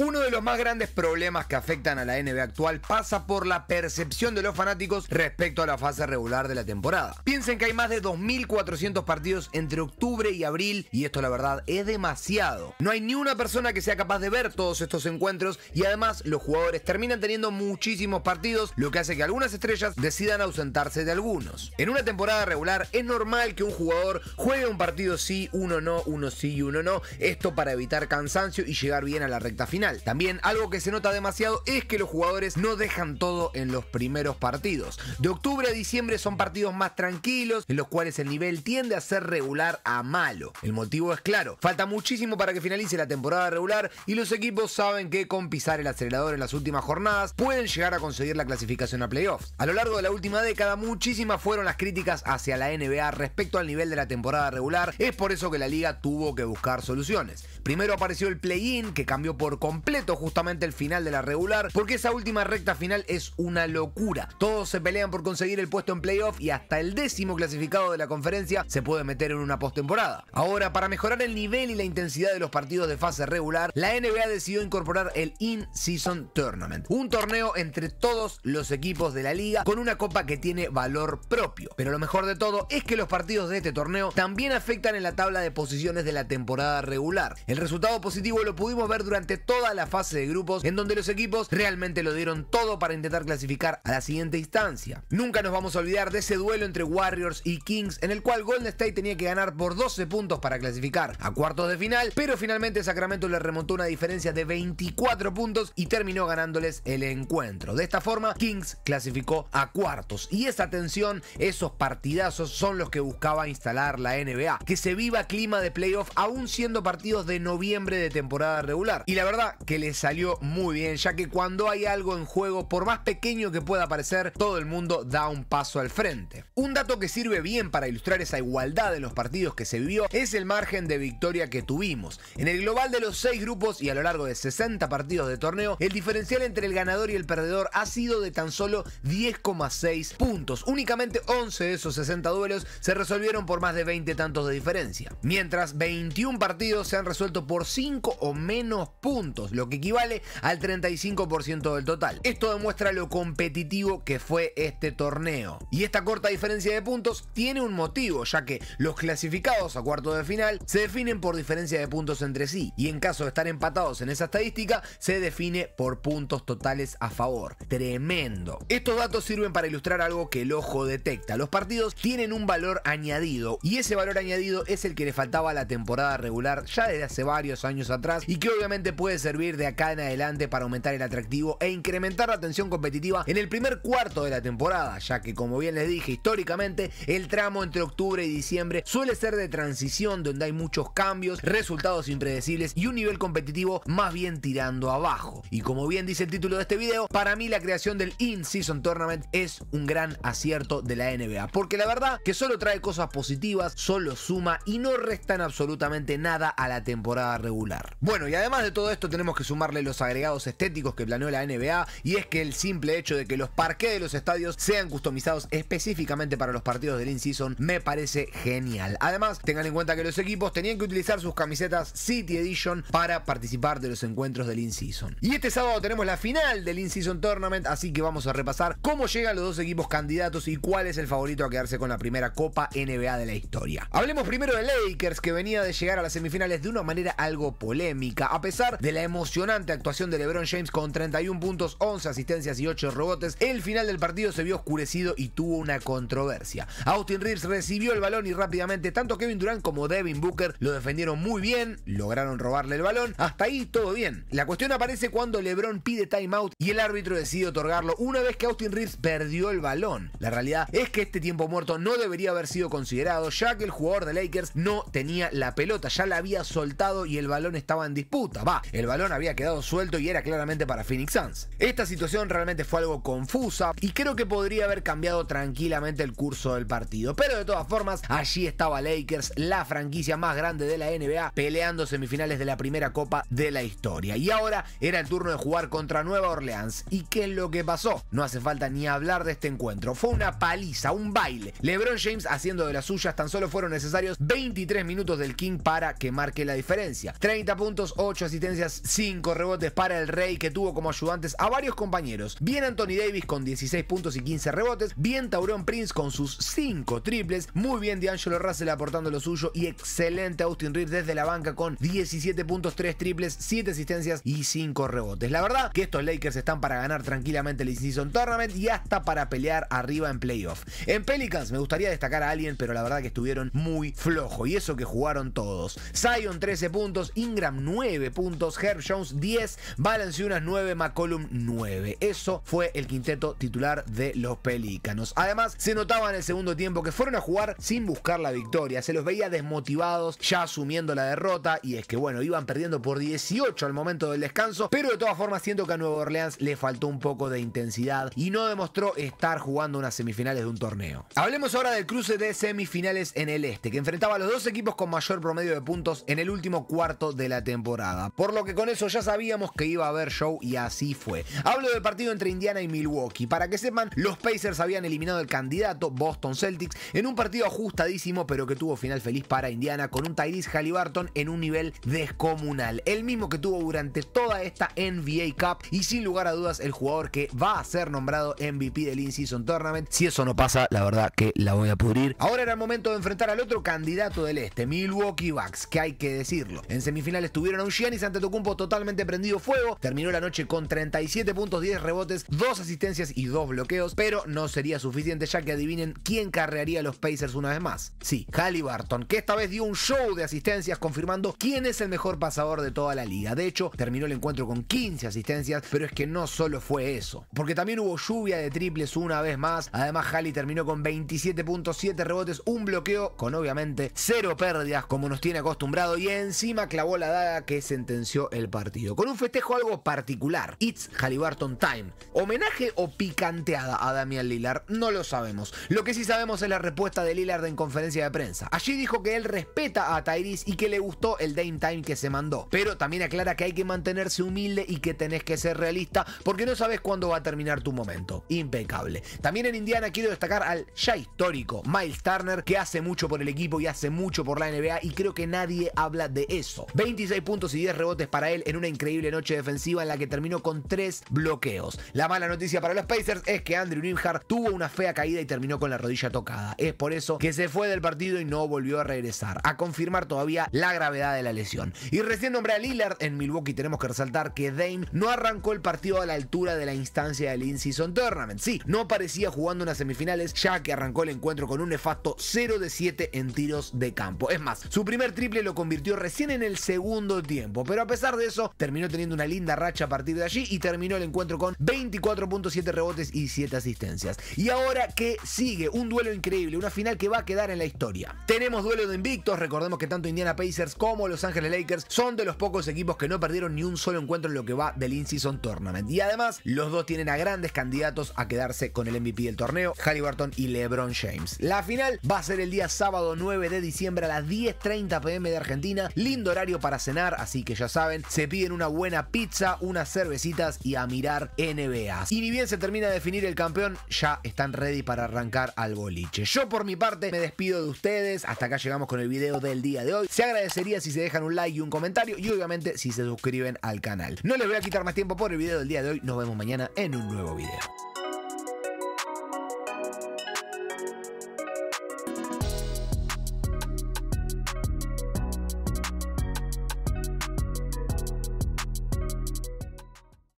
Uno de los más grandes problemas que afectan a la NBA actual pasa por la percepción de los fanáticos respecto a la fase regular de la temporada. Piensen que hay más de 2.400 partidos entre octubre y abril y esto la verdad es demasiado. No hay ni una persona que sea capaz de ver todos estos encuentros y además los jugadores terminan teniendo muchísimos partidos, lo que hace que algunas estrellas decidan ausentarse de algunos. En una temporada regular es normal que un jugador juegue un partido sí, uno no, uno sí y uno no, esto para evitar cansancio y llegar bien a la recta final. También algo que se nota demasiado es que los jugadores no dejan todo en los primeros partidos. De octubre a diciembre son partidos más tranquilos, en los cuales el nivel tiende a ser regular a malo. El motivo es claro, falta muchísimo para que finalice la temporada regular y los equipos saben que con pisar el acelerador en las últimas jornadas pueden llegar a conseguir la clasificación a playoffs. A lo largo de la última década muchísimas fueron las críticas hacia la NBA respecto al nivel de la temporada regular, es por eso que la liga tuvo que buscar soluciones. Primero apareció el play-in que cambió por completo justamente el final de la regular, porque esa última recta final es una locura. Todos se pelean por conseguir el puesto en playoff y hasta el décimo clasificado de la conferencia se puede meter en una postemporada. Ahora, para mejorar el nivel y la intensidad de los partidos de fase regular, la NBA decidió incorporar el In-Season Tournament, un torneo entre todos los equipos de la liga con una copa que tiene valor propio. Pero lo mejor de todo es que los partidos de este torneo también afectan en la tabla de posiciones de la temporada regular. El resultado positivo lo pudimos ver durante todo la fase de grupos en donde los equipos realmente lo dieron todo para intentar clasificar a la siguiente instancia. Nunca nos vamos a olvidar de ese duelo entre Warriors y Kings en el cual Golden State tenía que ganar por 12 puntos para clasificar a cuartos de final, pero finalmente Sacramento le remontó una diferencia de 24 puntos y terminó ganándoles el encuentro. De esta forma, Kings clasificó a cuartos y esa tensión, esos partidazos son los que buscaba instalar la NBA, que se viva clima de playoff aún siendo partidos de noviembre de temporada regular. Y la verdad que le salió muy bien, ya que cuando hay algo en juego, por más pequeño que pueda parecer, todo el mundo da un paso al frente. Un dato que sirve bien para ilustrar esa igualdad de los partidos que se vivió es el margen de victoria que tuvimos. En el global de los 6 grupos y a lo largo de 60 partidos de torneo, el diferencial entre el ganador y el perdedor ha sido de tan solo 10,6 puntos. Únicamente 11 de esos 60 duelos se resolvieron por más de 20 tantos de diferencia, mientras 21 partidos se han resuelto por 5 o menos puntos lo que equivale al 35% del total. Esto demuestra lo competitivo que fue este torneo. Y esta corta diferencia de puntos tiene un motivo, ya que los clasificados a cuartos de final se definen por diferencia de puntos entre sí, y en caso de estar empatados en esa estadística, se define por puntos totales a favor. Tremendo. Estos datos sirven para ilustrar algo que el ojo detecta. Los partidos tienen un valor añadido, y ese valor añadido es el que le faltaba a la temporada regular ya desde hace varios años atrás, y que obviamente puede ser de acá en adelante para aumentar el atractivo e incrementar la tensión competitiva en el primer cuarto de la temporada, ya que como bien les dije históricamente, el tramo entre octubre y diciembre suele ser de transición donde hay muchos cambios, resultados impredecibles y un nivel competitivo más bien tirando abajo. Y como bien dice el título de este vídeo para mí la creación del In-Season Tournament es un gran acierto de la NBA, porque la verdad que solo trae cosas positivas, solo suma y no restan absolutamente nada a la temporada regular. Bueno, y además de todo esto tenemos que sumarle los agregados estéticos que planeó la NBA y es que el simple hecho de que los parques de los estadios sean customizados específicamente para los partidos del in-season me parece genial. Además, tengan en cuenta que los equipos tenían que utilizar sus camisetas City Edition para participar de los encuentros del in-season. Y este sábado tenemos la final del in-season tournament, así que vamos a repasar cómo llegan los dos equipos candidatos y cuál es el favorito a quedarse con la primera Copa NBA de la historia. Hablemos primero de Lakers, que venía de llegar a las semifinales de una manera algo polémica, a pesar de la emocionante actuación de LeBron James con 31 puntos, 11 asistencias y 8 rebotes, el final del partido se vio oscurecido y tuvo una controversia. Austin Reeves recibió el balón y rápidamente tanto Kevin Durant como Devin Booker lo defendieron muy bien, lograron robarle el balón, hasta ahí todo bien. La cuestión aparece cuando LeBron pide timeout y el árbitro decide otorgarlo una vez que Austin Reeves perdió el balón. La realidad es que este tiempo muerto no debería haber sido considerado ya que el jugador de Lakers no tenía la pelota, ya la había soltado y el balón estaba en disputa. Va, el balón había quedado suelto y era claramente para Phoenix Suns. Esta situación realmente fue algo confusa y creo que podría haber cambiado tranquilamente el curso del partido, pero de todas formas allí estaba Lakers, la franquicia más grande de la NBA, peleando semifinales de la primera copa de la historia. Y ahora era el turno de jugar contra Nueva Orleans. ¿Y qué es lo que pasó? No hace falta ni hablar de este encuentro. Fue una paliza, un baile. LeBron James haciendo de las suyas, tan solo fueron necesarios 23 minutos del King para que marque la diferencia. 30 puntos, 8 asistencias, 5 rebotes para el Rey, que tuvo como ayudantes a varios compañeros. Bien Anthony Davis con 16 puntos y 15 rebotes. Bien Tauron Prince con sus 5 triples. Muy bien D'Angelo Russell aportando lo suyo. Y excelente Austin Reed desde la banca con 17 puntos, 3 triples, 7 asistencias y 5 rebotes. La verdad que estos Lakers están para ganar tranquilamente el Incision tournament y hasta para pelear arriba en playoff. En Pelicans me gustaría destacar a alguien, pero la verdad que estuvieron muy flojo. Y eso que jugaron todos. Zion 13 puntos, Ingram 9 puntos, Jones 10, unas 9, McCollum 9. Eso fue el quinteto titular de los Pelícanos. Además, se notaba en el segundo tiempo que fueron a jugar sin buscar la victoria. Se los veía desmotivados, ya asumiendo la derrota. Y es que, bueno, iban perdiendo por 18 al momento del descanso. Pero de todas formas, siento que a Nueva Orleans le faltó un poco de intensidad y no demostró estar jugando unas semifinales de un torneo. Hablemos ahora del cruce de semifinales en el este, que enfrentaba a los dos equipos con mayor promedio de puntos en el último cuarto de la temporada. Por lo que con eso ya sabíamos que iba a haber show y así fue. Hablo del partido entre Indiana y Milwaukee. Para que sepan, los Pacers habían eliminado al el candidato Boston Celtics en un partido ajustadísimo, pero que tuvo final feliz para Indiana con un Tyrese Halliburton en un nivel descomunal. El mismo que tuvo durante toda esta NBA Cup y sin lugar a dudas el jugador que va a ser nombrado MVP del In-Season Tournament. Si eso no pasa, la verdad que la voy a pudrir. Ahora era el momento de enfrentar al otro candidato del este, Milwaukee Bucks, que hay que decirlo. En semifinales tuvieron a un Giannis Antetokounmpo totalmente prendido fuego. Terminó la noche con 37.10 rebotes, 2 asistencias y 2 bloqueos, pero no sería suficiente ya que adivinen quién carrearía los Pacers una vez más. Sí, Halliburton, que esta vez dio un show de asistencias confirmando quién es el mejor pasador de toda la liga. De hecho, terminó el encuentro con 15 asistencias, pero es que no solo fue eso, porque también hubo lluvia de triples una vez más. Además, Halley terminó con 27.7 rebotes, un bloqueo, con obviamente cero pérdidas como nos tiene acostumbrado y encima clavó la daga que sentenció el partido, con un festejo algo particular, It's Halliburton Time. ¿Homenaje o picanteada a Damian Lillard? No lo sabemos. Lo que sí sabemos es la respuesta de Lillard en conferencia de prensa. Allí dijo que él respeta a Tyrese y que le gustó el Dame Time que se mandó, pero también aclara que hay que mantenerse humilde y que tenés que ser realista porque no sabes cuándo va a terminar tu momento. Impecable. También en Indiana quiero destacar al ya histórico Miles Turner que hace mucho por el equipo y hace mucho por la NBA y creo que nadie habla de eso. 26 puntos y 10 rebotes para en una increíble noche defensiva en la que terminó con tres bloqueos. La mala noticia para los Pacers es que Andrew Nimhardt tuvo una fea caída y terminó con la rodilla tocada. Es por eso que se fue del partido y no volvió a regresar, a confirmar todavía la gravedad de la lesión. Y recién nombré a Lillard en Milwaukee, tenemos que resaltar que Dame no arrancó el partido a la altura de la instancia del In-Season Tournament. Sí, no parecía jugando unas semifinales ya que arrancó el encuentro con un nefasto 0 de 7 en tiros de campo. Es más, su primer triple lo convirtió recién en el segundo tiempo, pero a pesar de eso, terminó teniendo una linda racha a partir de allí y terminó el encuentro con 24.7 rebotes y 7 asistencias. Y ahora que sigue un duelo increíble, una final que va a quedar en la historia. Tenemos duelo de invictos, recordemos que tanto Indiana Pacers como Los Ángeles Lakers son de los pocos equipos que no perdieron ni un solo encuentro en lo que va del In-Season Tournament. Y además, los dos tienen a grandes candidatos a quedarse con el MVP del torneo, Halliburton y LeBron James. La final va a ser el día sábado 9 de diciembre a las 10.30 pm de Argentina. Lindo horario para cenar, así que ya saben, se piden una buena pizza, unas cervecitas y a mirar NBA. Y ni bien se termina de definir el campeón, ya están ready para arrancar al boliche. Yo por mi parte me despido de ustedes, hasta acá llegamos con el video del día de hoy. Se agradecería si se dejan un like y un comentario y obviamente si se suscriben al canal. No les voy a quitar más tiempo por el video del día de hoy, nos vemos mañana en un nuevo video.